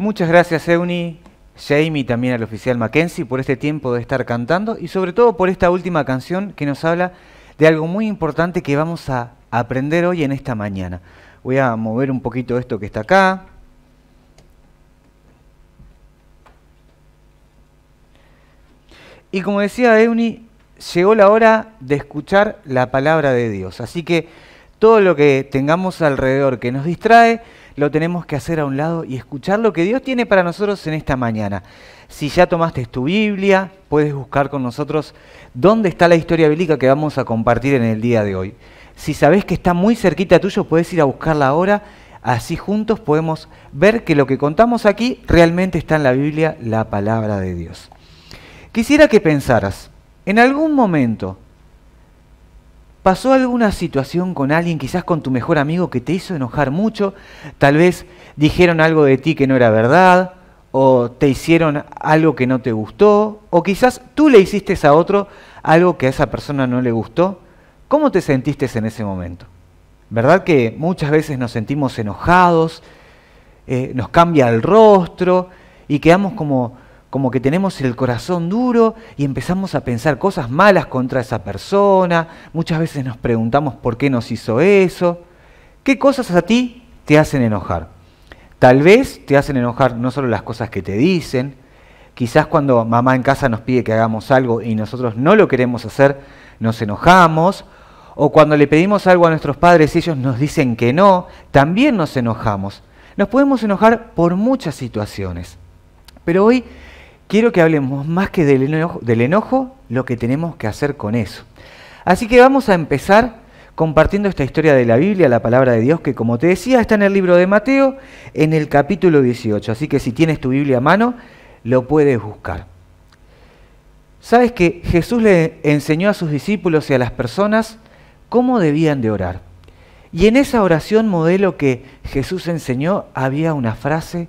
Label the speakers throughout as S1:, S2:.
S1: Muchas gracias, Euni, Jamie y también al oficial Mackenzie por este tiempo de estar cantando y sobre todo por esta última canción que nos habla de algo muy importante que vamos a aprender hoy en esta mañana. Voy a mover un poquito esto que está acá. Y como decía Euni, llegó la hora de escuchar la palabra de Dios. Así que todo lo que tengamos alrededor que nos distrae, lo tenemos que hacer a un lado y escuchar lo que Dios tiene para nosotros en esta mañana. Si ya tomaste tu Biblia, puedes buscar con nosotros dónde está la historia bíblica que vamos a compartir en el día de hoy. Si sabes que está muy cerquita tuyo, puedes ir a buscarla ahora. Así juntos podemos ver que lo que contamos aquí realmente está en la Biblia, la palabra de Dios. Quisiera que pensaras, en algún momento, ¿Pasó alguna situación con alguien, quizás con tu mejor amigo, que te hizo enojar mucho? Tal vez dijeron algo de ti que no era verdad, o te hicieron algo que no te gustó, o quizás tú le hiciste a otro algo que a esa persona no le gustó. ¿Cómo te sentiste en ese momento? ¿Verdad que muchas veces nos sentimos enojados, eh, nos cambia el rostro y quedamos como como que tenemos el corazón duro y empezamos a pensar cosas malas contra esa persona, muchas veces nos preguntamos por qué nos hizo eso, qué cosas a ti te hacen enojar. Tal vez te hacen enojar no solo las cosas que te dicen, quizás cuando mamá en casa nos pide que hagamos algo y nosotros no lo queremos hacer, nos enojamos, o cuando le pedimos algo a nuestros padres y ellos nos dicen que no, también nos enojamos. Nos podemos enojar por muchas situaciones. Pero hoy quiero que hablemos más que del enojo, del enojo, lo que tenemos que hacer con eso. Así que vamos a empezar compartiendo esta historia de la Biblia, la palabra de Dios, que como te decía está en el libro de Mateo, en el capítulo 18. Así que si tienes tu Biblia a mano, lo puedes buscar. Sabes que Jesús le enseñó a sus discípulos y a las personas cómo debían de orar. Y en esa oración modelo que Jesús enseñó había una frase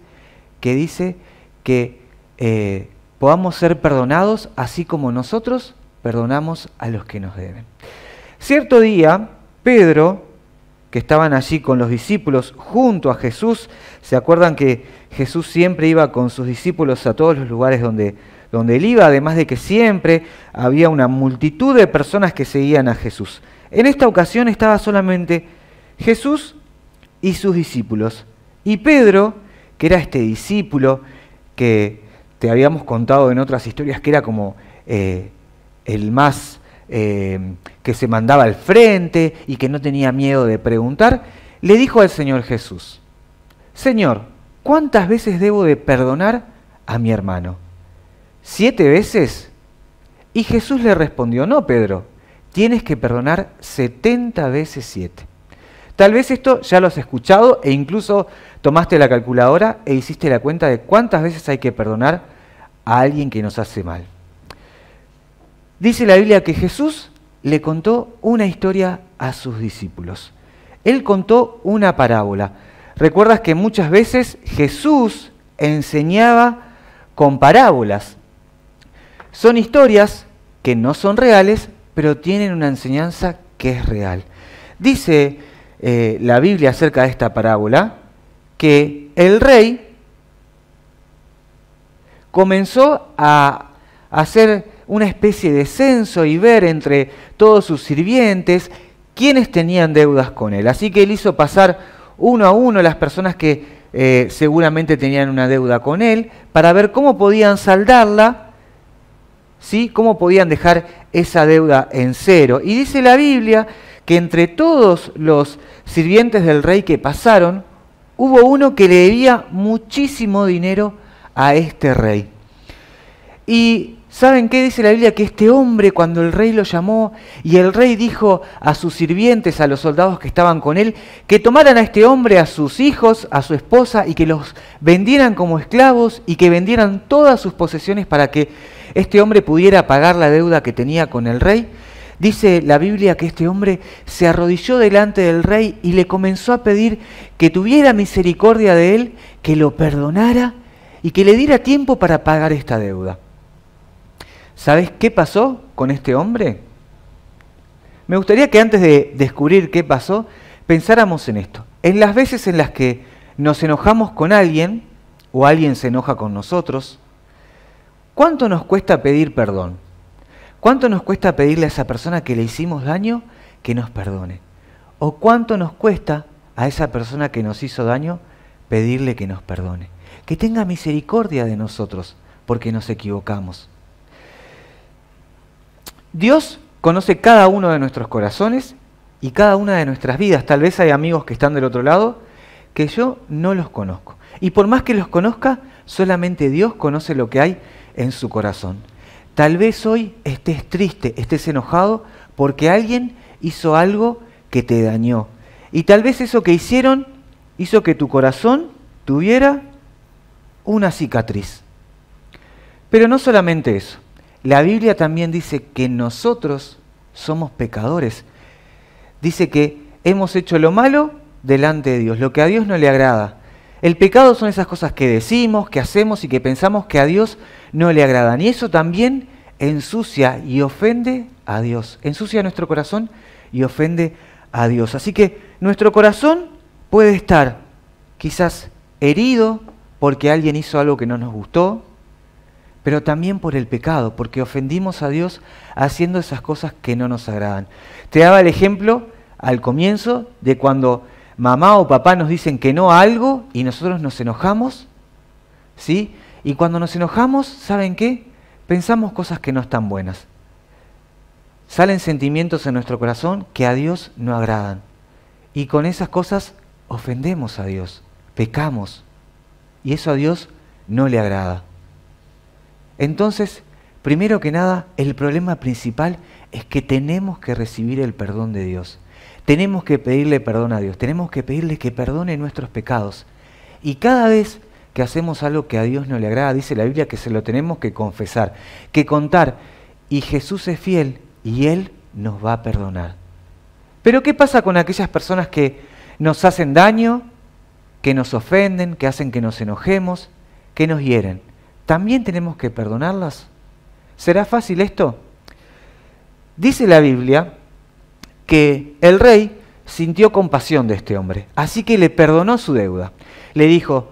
S1: que dice que eh, podamos ser perdonados así como nosotros perdonamos a los que nos deben. Cierto día, Pedro, que estaban allí con los discípulos junto a Jesús, se acuerdan que Jesús siempre iba con sus discípulos a todos los lugares donde, donde él iba, además de que siempre había una multitud de personas que seguían a Jesús. En esta ocasión estaba solamente Jesús y sus discípulos. Y Pedro, que era este discípulo que te habíamos contado en otras historias que era como eh, el más eh, que se mandaba al frente y que no tenía miedo de preguntar, le dijo al Señor Jesús, Señor, ¿cuántas veces debo de perdonar a mi hermano? ¿Siete veces? Y Jesús le respondió, no, Pedro, tienes que perdonar setenta veces siete. Tal vez esto ya lo has escuchado e incluso Tomaste la calculadora e hiciste la cuenta de cuántas veces hay que perdonar a alguien que nos hace mal. Dice la Biblia que Jesús le contó una historia a sus discípulos. Él contó una parábola. Recuerdas que muchas veces Jesús enseñaba con parábolas. Son historias que no son reales, pero tienen una enseñanza que es real. Dice eh, la Biblia acerca de esta parábola, que el rey comenzó a hacer una especie de censo y ver entre todos sus sirvientes quiénes tenían deudas con él. Así que él hizo pasar uno a uno las personas que eh, seguramente tenían una deuda con él para ver cómo podían saldarla, ¿sí? cómo podían dejar esa deuda en cero. Y dice la Biblia que entre todos los sirvientes del rey que pasaron, hubo uno que le debía muchísimo dinero a este rey. Y ¿saben qué dice la Biblia? Que este hombre cuando el rey lo llamó y el rey dijo a sus sirvientes, a los soldados que estaban con él, que tomaran a este hombre, a sus hijos, a su esposa y que los vendieran como esclavos y que vendieran todas sus posesiones para que este hombre pudiera pagar la deuda que tenía con el rey. Dice la Biblia que este hombre se arrodilló delante del rey y le comenzó a pedir que tuviera misericordia de él, que lo perdonara y que le diera tiempo para pagar esta deuda. ¿Sabes qué pasó con este hombre? Me gustaría que antes de descubrir qué pasó, pensáramos en esto. En las veces en las que nos enojamos con alguien o alguien se enoja con nosotros, ¿cuánto nos cuesta pedir perdón? ¿Cuánto nos cuesta pedirle a esa persona que le hicimos daño que nos perdone? ¿O cuánto nos cuesta a esa persona que nos hizo daño pedirle que nos perdone? Que tenga misericordia de nosotros porque nos equivocamos. Dios conoce cada uno de nuestros corazones y cada una de nuestras vidas. Tal vez hay amigos que están del otro lado que yo no los conozco. Y por más que los conozca, solamente Dios conoce lo que hay en su corazón. Tal vez hoy estés triste, estés enojado porque alguien hizo algo que te dañó. Y tal vez eso que hicieron hizo que tu corazón tuviera una cicatriz. Pero no solamente eso. La Biblia también dice que nosotros somos pecadores. Dice que hemos hecho lo malo delante de Dios, lo que a Dios no le agrada. El pecado son esas cosas que decimos, que hacemos y que pensamos que a Dios no le agradan. Y eso también ensucia y ofende a Dios. Ensucia nuestro corazón y ofende a Dios. Así que nuestro corazón puede estar quizás herido porque alguien hizo algo que no nos gustó, pero también por el pecado, porque ofendimos a Dios haciendo esas cosas que no nos agradan. Te daba el ejemplo al comienzo de cuando mamá o papá nos dicen que no a algo y nosotros nos enojamos, ¿sí? Y cuando nos enojamos, ¿saben qué? Pensamos cosas que no están buenas. Salen sentimientos en nuestro corazón que a Dios no agradan. Y con esas cosas ofendemos a Dios, pecamos. Y eso a Dios no le agrada. Entonces, primero que nada, el problema principal es que tenemos que recibir el perdón de Dios. Tenemos que pedirle perdón a Dios, tenemos que pedirle que perdone nuestros pecados. Y cada vez que hacemos algo que a Dios no le agrada, dice la Biblia que se lo tenemos que confesar, que contar. Y Jesús es fiel y Él nos va a perdonar. Pero ¿qué pasa con aquellas personas que nos hacen daño, que nos ofenden, que hacen que nos enojemos, que nos hieren? ¿También tenemos que perdonarlas? ¿Será fácil esto? Dice la Biblia que el rey sintió compasión de este hombre, así que le perdonó su deuda. Le dijo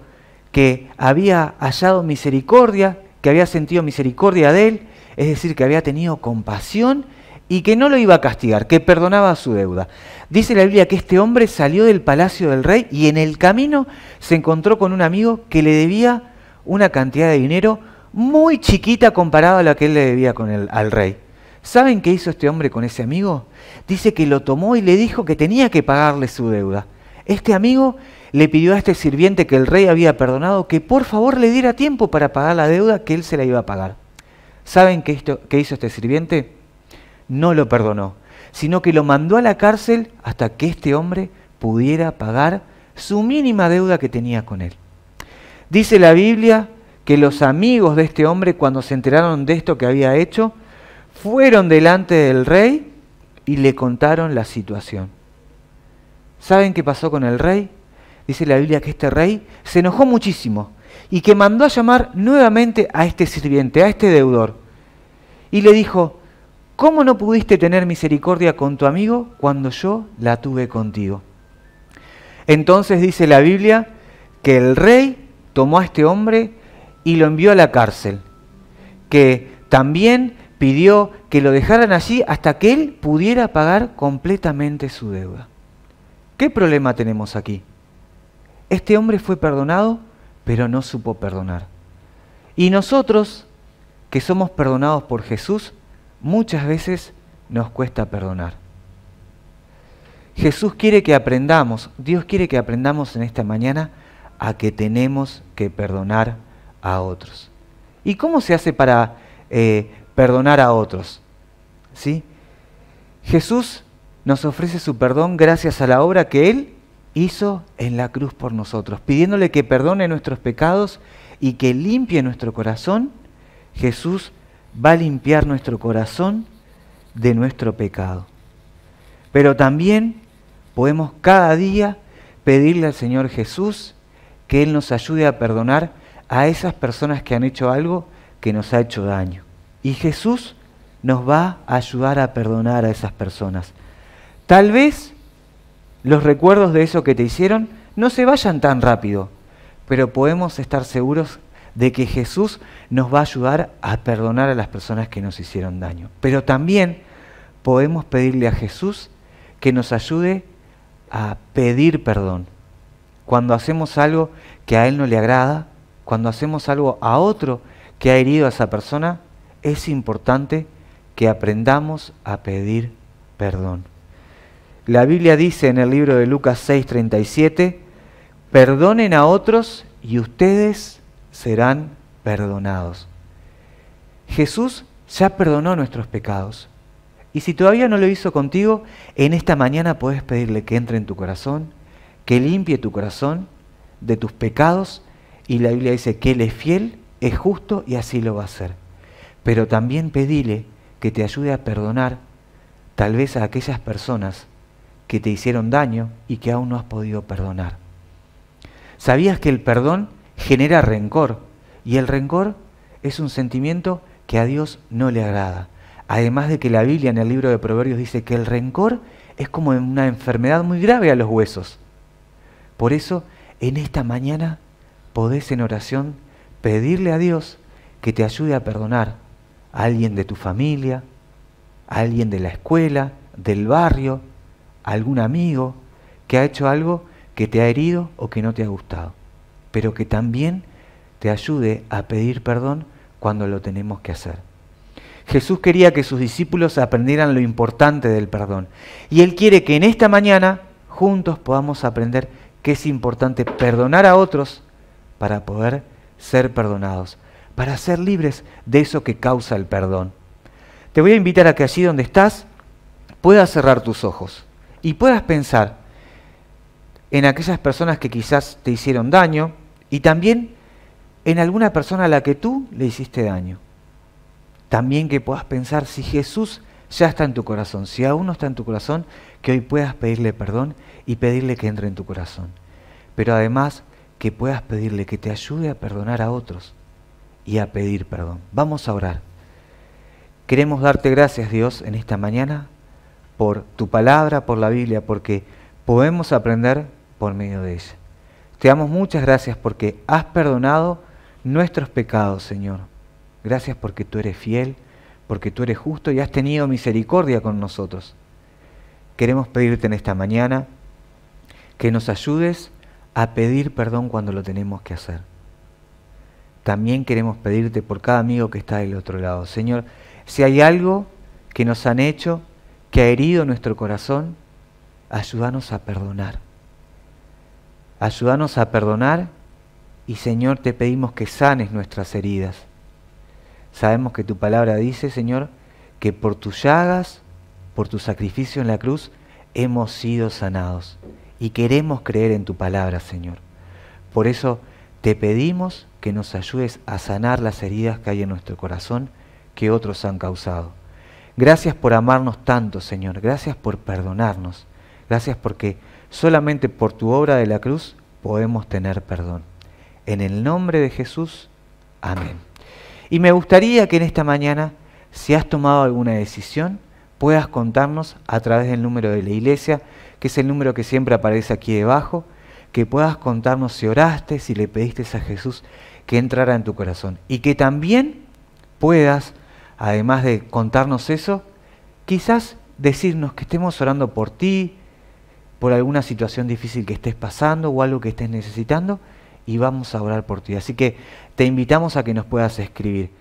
S1: que había hallado misericordia, que había sentido misericordia de él, es decir, que había tenido compasión y que no lo iba a castigar, que perdonaba su deuda. Dice la Biblia que este hombre salió del palacio del rey y en el camino se encontró con un amigo que le debía una cantidad de dinero muy chiquita comparada a la que él le debía con el, al rey. ¿Saben qué hizo este hombre con ese amigo? Dice que lo tomó y le dijo que tenía que pagarle su deuda. Este amigo le pidió a este sirviente que el rey había perdonado que por favor le diera tiempo para pagar la deuda que él se la iba a pagar. ¿Saben qué, hizo este sirviente? No lo perdonó, sino que lo mandó a la cárcel hasta que este hombre pudiera pagar su mínima deuda que tenía con él. Dice la Biblia que los amigos de este hombre, cuando se enteraron de esto que había hecho, fueron delante del rey y le contaron la situación. ¿Saben qué pasó con el rey? Dice la Biblia que este rey se enojó muchísimo y que mandó a llamar nuevamente a este sirviente, a este deudor. Y le dijo, ¿cómo no pudiste tener misericordia con tu amigo cuando yo la tuve contigo? Entonces dice la Biblia que el rey tomó a este hombre y lo envió a la cárcel, que también pidió que lo dejaran allí hasta que él pudiera pagar completamente su deuda. ¿Qué problema tenemos aquí? Este hombre fue perdonado, pero no supo perdonar. Y nosotros, que somos perdonados por Jesús, muchas veces nos cuesta perdonar. Jesús quiere que aprendamos, Dios quiere que aprendamos en esta mañana a que tenemos que perdonar a otros. ¿Y cómo se hace para eh, perdonar a otros. ¿Sí? Jesús nos ofrece su perdón gracias a la obra que Él hizo en la cruz por nosotros. Pidiéndole que perdone nuestros pecados y que limpie nuestro corazón, Jesús va a limpiar nuestro corazón de nuestro pecado. Pero también podemos cada día pedirle al Señor Jesús que Él nos ayude a perdonar a esas personas que han hecho algo que nos ha hecho daño. Y Jesús nos va a ayudar a perdonar a esas personas. Tal vez los recuerdos de eso que te hicieron no se vayan tan rápido, pero podemos estar seguros de que Jesús nos va a ayudar a perdonar a las personas que nos hicieron daño. Pero también podemos pedirle a Jesús que nos ayude a pedir perdón. Cuando hacemos algo que a Él no le agrada, cuando hacemos algo a otro que ha herido a esa persona, es importante que aprendamos a pedir perdón. La Biblia dice en el libro de Lucas 6:37, perdonen a otros y ustedes serán perdonados. Jesús ya perdonó nuestros pecados. Y si todavía no lo hizo contigo, en esta mañana puedes pedirle que entre en tu corazón, que limpie tu corazón de tus pecados. Y la Biblia dice que Él es fiel, es justo y así lo va a hacer pero también pedile que te ayude a perdonar tal vez a aquellas personas que te hicieron daño y que aún no has podido perdonar. ¿Sabías que el perdón genera rencor? Y el rencor es un sentimiento que a Dios no le agrada. Además de que la Biblia en el libro de Proverbios dice que el rencor es como una enfermedad muy grave a los huesos. Por eso, en esta mañana podés en oración pedirle a Dios que te ayude a perdonar alguien de tu familia, alguien de la escuela, del barrio, algún amigo que ha hecho algo que te ha herido o que no te ha gustado, pero que también te ayude a pedir perdón cuando lo tenemos que hacer. Jesús quería que sus discípulos aprendieran lo importante del perdón. Y Él quiere que en esta mañana juntos podamos aprender que es importante perdonar a otros para poder ser perdonados para ser libres de eso que causa el perdón. Te voy a invitar a que allí donde estás puedas cerrar tus ojos y puedas pensar en aquellas personas que quizás te hicieron daño y también en alguna persona a la que tú le hiciste daño. También que puedas pensar si Jesús ya está en tu corazón, si aún no está en tu corazón, que hoy puedas pedirle perdón y pedirle que entre en tu corazón. Pero además que puedas pedirle que te ayude a perdonar a otros y a pedir perdón. Vamos a orar. Queremos darte gracias, Dios, en esta mañana por tu palabra, por la Biblia, porque podemos aprender por medio de ella. Te damos muchas gracias porque has perdonado nuestros pecados, Señor. Gracias porque tú eres fiel, porque tú eres justo y has tenido misericordia con nosotros. Queremos pedirte en esta mañana que nos ayudes a pedir perdón cuando lo tenemos que hacer también queremos pedirte por cada amigo que está del otro lado. Señor, si hay algo que nos han hecho, que ha herido nuestro corazón, ayúdanos a perdonar. Ayúdanos a perdonar y Señor te pedimos que sanes nuestras heridas. Sabemos que tu palabra dice, Señor, que por tus llagas, por tu sacrificio en la cruz, hemos sido sanados. Y queremos creer en tu palabra, Señor. Por eso te pedimos que nos ayudes a sanar las heridas que hay en nuestro corazón que otros han causado. Gracias por amarnos tanto, Señor. Gracias por perdonarnos. Gracias porque solamente por tu obra de la cruz podemos tener perdón. En el nombre de Jesús, amén. Y me gustaría que en esta mañana, si has tomado alguna decisión, puedas contarnos a través del número de la iglesia, que es el número que siempre aparece aquí debajo que puedas contarnos si oraste, si le pediste a Jesús que entrara en tu corazón. Y que también puedas, además de contarnos eso, quizás decirnos que estemos orando por ti, por alguna situación difícil que estés pasando o algo que estés necesitando, y vamos a orar por ti. Así que te invitamos a que nos puedas escribir.